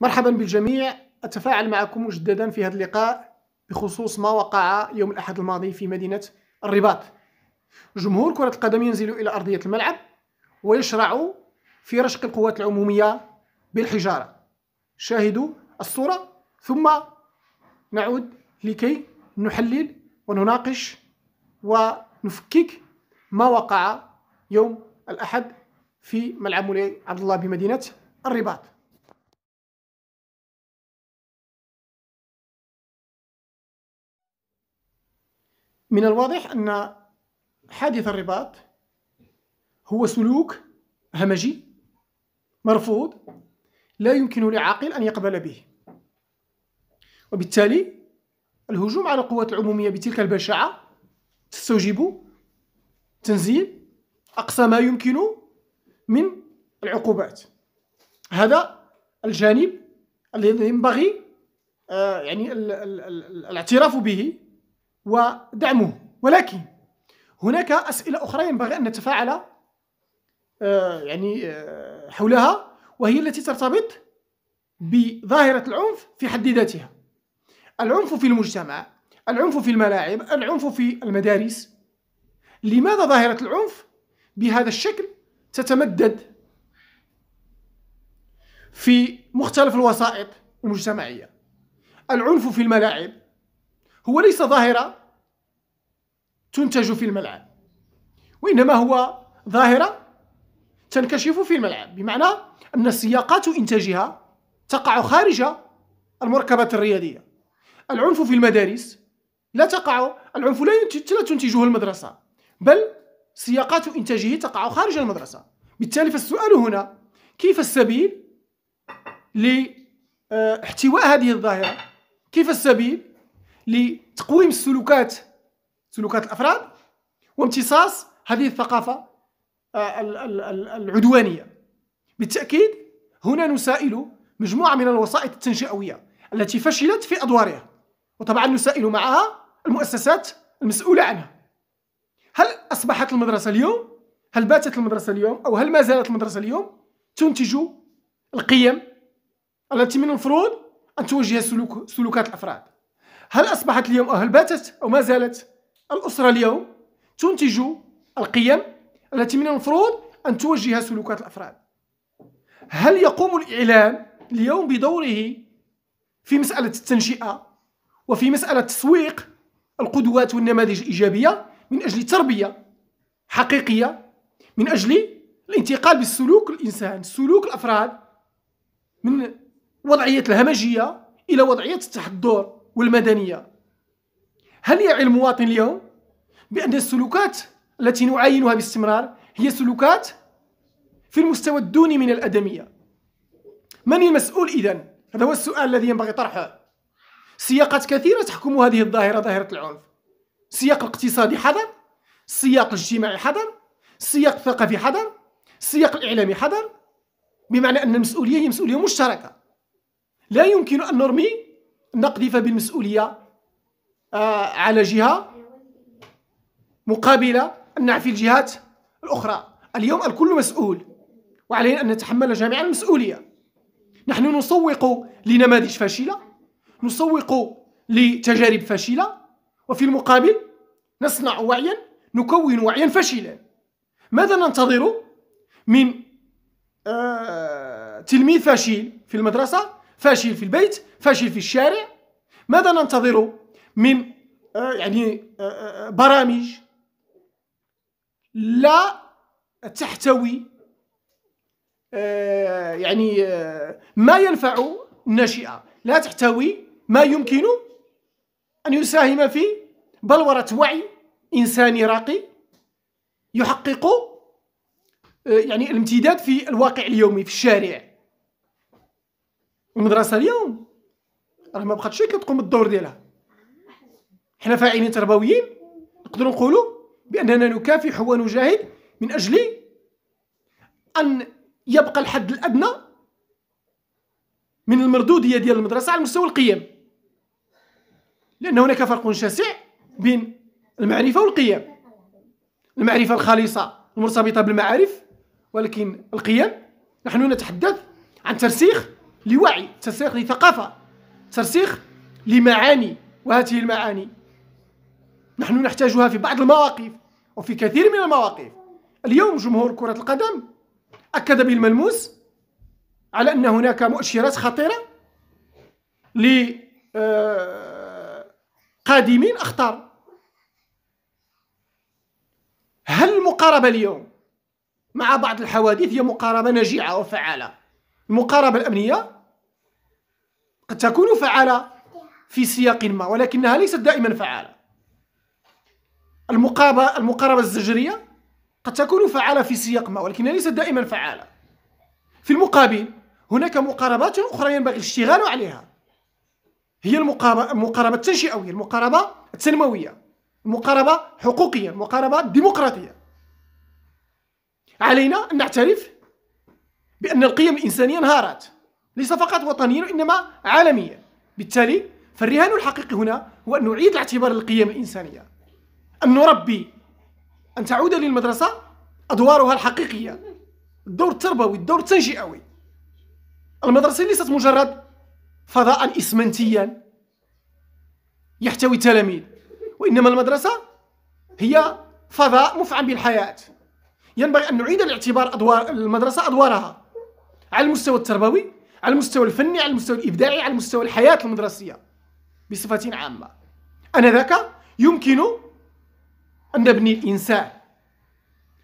مرحبا بالجميع أتفاعل معكم مجددا في هذا اللقاء بخصوص ما وقع يوم الأحد الماضي في مدينة الرباط جمهور كرة القدم ينزل إلى أرضية الملعب ويشرع في رشق القوات العمومية بالحجارة شاهدوا الصورة ثم نعود لكي نحلل ونناقش ونفكك ما وقع يوم الأحد في ملعب مولاي عبد الله بمدينة الرباط من الواضح أن حادث الرباط هو سلوك همجي مرفوض لا يمكن لعاقل أن يقبل به وبالتالي الهجوم على القوات العمومية بتلك البشاعة تستوجب تنزيل أقصى ما يمكن من العقوبات هذا الجانب الذي ينبغي آه، يعني الاعتراف به ودعمه ولكن هناك أسئلة أخرى ينبغي أن نتفاعل آه، يعني آه، حولها وهي التي ترتبط بظاهرة العنف في حد ذاتها العنف في المجتمع العنف في الملاعب العنف في المدارس لماذا ظاهرة العنف بهذا الشكل تتمدد في مختلف الوسائط المجتمعية العنف في الملاعب هو ليس ظاهرة تنتج في الملعب وإنما هو ظاهرة تنكشف في الملعب بمعنى أن سياقات إنتاجها تقع خارج المركبات الرياضية العنف في المدارس لا تقع العنف لا تنتجه المدرسة بل سياقات إنتاجه تقع خارج المدرسة بالتالي فالسؤال هنا كيف السبيل لاحتواء آه، هذه الظاهرة كيف السبيل لتقويم السلوكات سلوكات الافراد وامتصاص هذه الثقافه آه، العدوانيه بالتاكيد هنا نسائل مجموعه من الوسائط التنشئويه التي فشلت في ادوارها وطبعا نسائل معها المؤسسات المسؤوله عنها هل اصبحت المدرسه اليوم هل باتت المدرسه اليوم او هل ما زالت المدرسه اليوم تنتج القيم التي من المفروض ان توجه سلوك سلوكات الافراد هل أصبحت اليوم هل باتت أو ما زالت الأسرة اليوم تنتج القيم التي من المفروض أن توجه سلوكات الأفراد هل يقوم الإعلام اليوم بدوره في مسألة التنشئة وفي مسألة تسويق القدوات والنماذج الإيجابية من أجل تربية حقيقية من أجل الانتقال بالسلوك الإنسان سلوك الأفراد من وضعية الهمجية إلى وضعية التحضر والمدنية هل يعي المواطن اليوم بأن السلوكات التي نعاينها باستمرار هي سلوكات في المستوى الدوني من الأدمية من المسؤول إذن؟ هذا هو السؤال الذي ينبغي طرحه سياقات كثيرة تحكم هذه الظاهرة ظاهرة العنف السياق الاقتصادي حذر السياق الاجتماعي حذر السياق الثقافي حذر السياق الإعلامي حذر بمعنى أن المسؤولية هي مسؤولية مشتركة لا يمكن أن نرمي نقذف بالمسؤولية آه على جهة مقابل أن نعفي الجهات الأخرى اليوم الكل مسؤول وعلينا أن نتحمل جميعا المسؤولية نحن نسوق لنماذج فاشلة نسوق لتجارب فاشلة وفي المقابل نصنع وعيا نكون وعيا فاشلا ماذا ننتظر من آه تلميذ فاشل في المدرسة فاشل في البيت فاشل في الشارع ماذا ننتظر من آه، يعني آه، آه، برامج لا تحتوي يعني ما ينفع الناشئه لا تحتوي ما يمكن ان يساهم في بلوره وعي انساني راقي يحقق يعني الامتداد في الواقع اليومي في الشارع المدرسه اليوم راه ما بقاتش كتقوم بالدور ديالها حنا فاعلين تربويين نقدروا نقولوا باننا نكافح ونجاهد من اجل ان يبقى الحد الادنى من المردوديه ديال المدرسه على مستوى القيم لان هناك فرق شاسع بين المعرفه والقيم المعرفه الخالصه المرتبطه بالمعارف ولكن القيم نحن نتحدث عن ترسيخ لوعي ترسيخ لثقافة ترسيخ لمعاني وهذه المعاني نحن نحتاجها في بعض المواقف وفي كثير من المواقف اليوم جمهور كرة القدم أكد بالملموس على أن هناك مؤشرات خطيرة لقادمين أخطر هل المقاربة اليوم مع بعض الحوادث هي مقاربة ناجعة وفعالة المقاربة الأمنية قد تكون فعالة في سياق ما ولكنها ليست دائما فعالة المقاربة المقاربة الزجرية قد تكون فعالة في سياق ما ولكنها ليست دائما فعالة في المقابل هناك مقاربات أخرى ينبغي الاشتغال عليها هي المقاربة المقاربة التنشئوية المقاربة التنموية المقاربة حقوقية المقاربة الديمقراطية علينا أن نعترف بأن القيم الإنسانية انهارت ليس فقط وطنيا وإنما عالميا بالتالي فالرهان الحقيقي هنا هو أن نعيد الاعتبار للقيم الإنسانية أن نربي أن تعود للمدرسة أدوارها الحقيقية الدور التربوي الدور التنشئوي المدرسة ليست مجرد فضاء إسمنتيا يحتوي التلاميذ وإنما المدرسة هي فضاء مفعم بالحياة ينبغي أن نعيد الاعتبار أدوار المدرسة أدوارها على المستوى التربوي على المستوى الفني على المستوى الابداعي على مستوى الحياه المدرسيه بصفه عامه انذاك يمكن ان نبني الانسان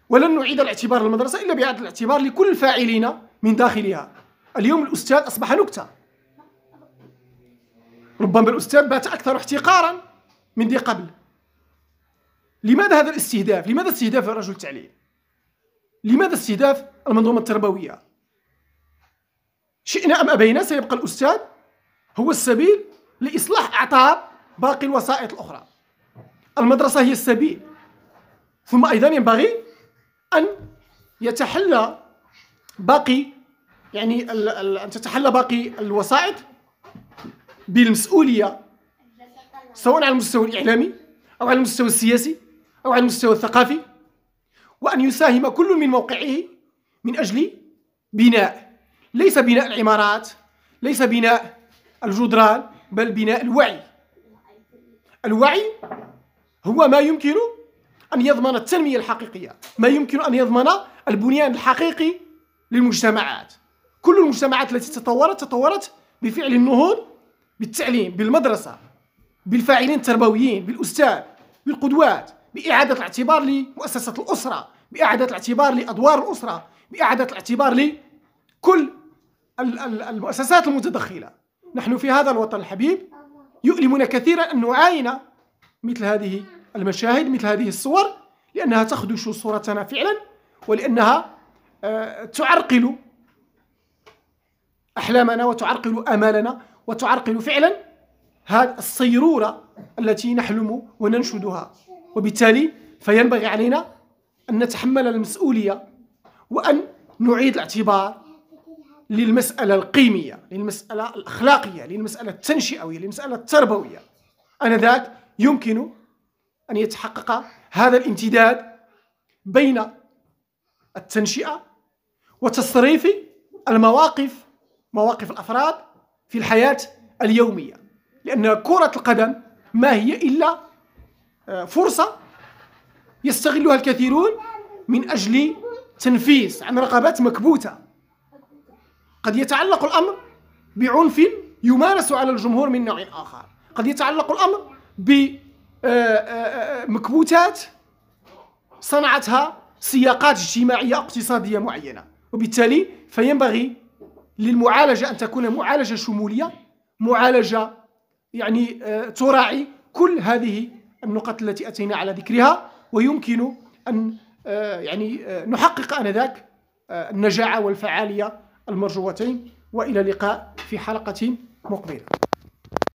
ولن نعيد الاعتبار للمدرسه الا باعاده الاعتبار لكل الفاعلين من داخلها اليوم الاستاذ اصبح نكته ربما الاستاذ بات اكثر احتقارا من ذي قبل لماذا هذا الاستهداف لماذا استهداف رجل التعليم لماذا استهداف المنظومه التربويه شئنا أم أبينا سيبقى الأستاذ هو السبيل لإصلاح أعطاب باقي الوسائط الأخرى المدرسة هي السبيل ثم أيضا ينبغي أن يتحلى باقي يعني أن تتحلى باقي الوسائط بالمسؤولية سواء على المستوى الإعلامي أو على المستوى السياسي أو على المستوى الثقافي وأن يساهم كل من موقعه من أجل بناء ليس بناء العمارات ليس بناء الجدران بل بناء الوعي الوعي هو ما يمكن أن يضمن التنمية الحقيقية ما يمكن أن يضمن البنيان الحقيقي للمجتمعات كل المجتمعات التي تطورت تطورت بفعل النهوض بالتعليم بالمدرسة بالفاعلين التربويين بالأستاذ بالقدوات بإعادة الاعتبار لمؤسسة الأسرة بإعادة الاعتبار لأدوار الأسرة بإعادة الاعتبار لكل المؤسسات المتدخلة نحن في هذا الوطن الحبيب يؤلمنا كثيرا أن نعاين مثل هذه المشاهد مثل هذه الصور لأنها تخدش صورتنا فعلا ولأنها آه، تعرقل أحلامنا وتعرقل آمالنا وتعرقل فعلا هذه الصيرورة التي نحلم وننشدها وبالتالي فينبغي علينا أن نتحمل المسؤولية وأن نعيد الاعتبار للمسألة القيمية للمسألة الأخلاقية للمسألة التنشئوية للمسألة التربوية أنذاك يمكن أن يتحقق هذا الامتداد بين التنشئة وتصريف المواقف مواقف الأفراد في الحياة اليومية لأن كرة القدم ما هي إلا آه، فرصة يستغلها الكثيرون من أجل تنفيس عن رغبات مكبوته قد يتعلق الأمر بعنف يمارس على الجمهور من نوع آخر قد يتعلق الأمر بمكبوتات آه، آه، آه، صنعتها سياقات اجتماعية اقتصادية معينة وبالتالي فينبغي للمعالجة أن تكون معالجة شمولية معالجة يعني تراعي كل هذه النقط التي أتينا على ذكرها ويمكن أن يعني نحقق آنذاك النجاعة والفعالية المرجوتين وإلى اللقاء في حلقة مقبلة